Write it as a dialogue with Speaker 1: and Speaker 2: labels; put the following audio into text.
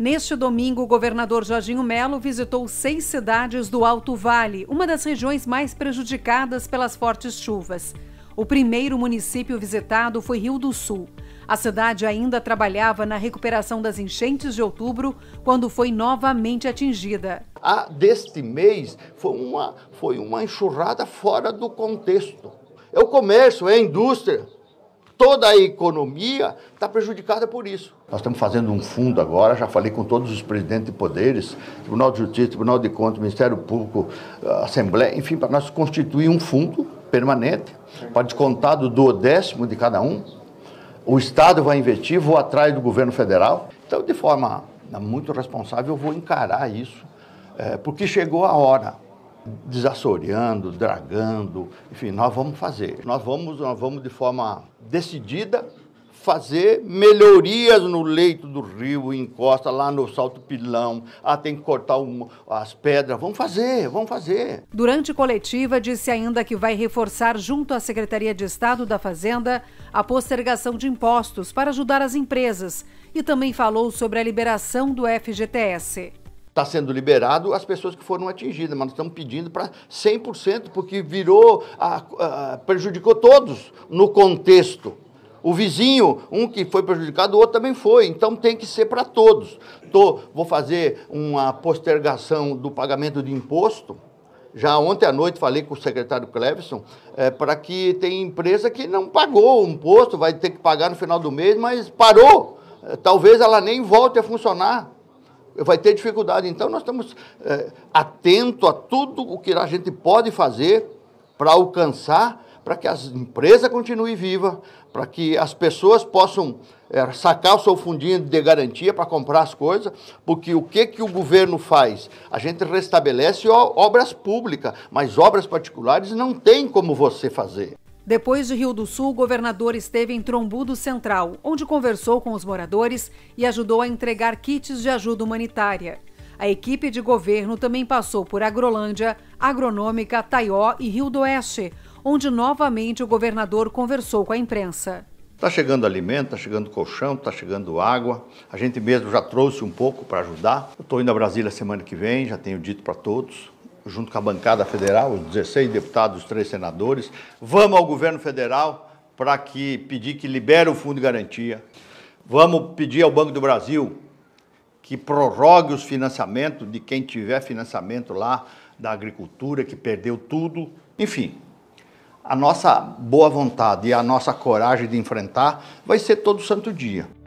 Speaker 1: Neste domingo, o governador Jorginho Melo visitou seis cidades do Alto Vale, uma das regiões mais prejudicadas pelas fortes chuvas. O primeiro município visitado foi Rio do Sul. A cidade ainda trabalhava na recuperação das enchentes de outubro, quando foi novamente atingida.
Speaker 2: A deste mês foi uma, foi uma enxurrada fora do contexto. É o comércio, é a indústria, toda a economia está prejudicada por isso. Nós estamos fazendo um fundo agora, já falei com todos os presidentes de poderes, Tribunal de Justiça, Tribunal de Contas, Ministério Público, Assembleia, enfim, para nós constituir um fundo permanente, para descontado do décimo de cada um. O Estado vai investir, vou atrás do governo federal. Então, de forma né, muito responsável, eu vou encarar isso, eh, porque chegou a hora desassoreando, dragando, enfim, nós vamos fazer. Nós vamos, nós vamos de forma decidida fazer melhorias no leito do rio, encosta lá no salto pilão, ah, tem que cortar as pedras, vamos fazer, vamos fazer.
Speaker 1: Durante coletiva, disse ainda que vai reforçar junto à Secretaria de Estado da Fazenda a postergação de impostos para ajudar as empresas e também falou sobre a liberação do FGTS
Speaker 2: está sendo liberado as pessoas que foram atingidas, mas nós estamos pedindo para 100%, porque virou, a, a, prejudicou todos no contexto. O vizinho, um que foi prejudicado, o outro também foi. Então tem que ser para todos. Tô, vou fazer uma postergação do pagamento de imposto. Já ontem à noite falei com o secretário Cleveson é, para que tem empresa que não pagou o imposto, vai ter que pagar no final do mês, mas parou. É, talvez ela nem volte a funcionar vai ter dificuldade. Então, nós estamos é, atentos a tudo o que a gente pode fazer para alcançar, para que as empresas continuem vivas, para que as pessoas possam é, sacar o seu fundinho de garantia para comprar as coisas, porque o que, que o governo faz? A gente restabelece obras públicas, mas obras particulares não tem como você fazer.
Speaker 1: Depois de Rio do Sul, o governador esteve em Trombudo Central, onde conversou com os moradores e ajudou a entregar kits de ajuda humanitária. A equipe de governo também passou por Agrolândia, Agronômica, Taió e Rio do Oeste, onde novamente o governador conversou com a imprensa.
Speaker 2: Está chegando alimento, está chegando colchão, está chegando água. A gente mesmo já trouxe um pouco para ajudar. Eu estou indo a Brasília semana que vem, já tenho dito para todos junto com a bancada federal, os 16 deputados, os três senadores. Vamos ao governo federal para que pedir que libere o fundo de garantia. Vamos pedir ao Banco do Brasil que prorrogue os financiamentos de quem tiver financiamento lá da agricultura, que perdeu tudo. Enfim, a nossa boa vontade e a nossa coragem de enfrentar vai ser todo santo dia.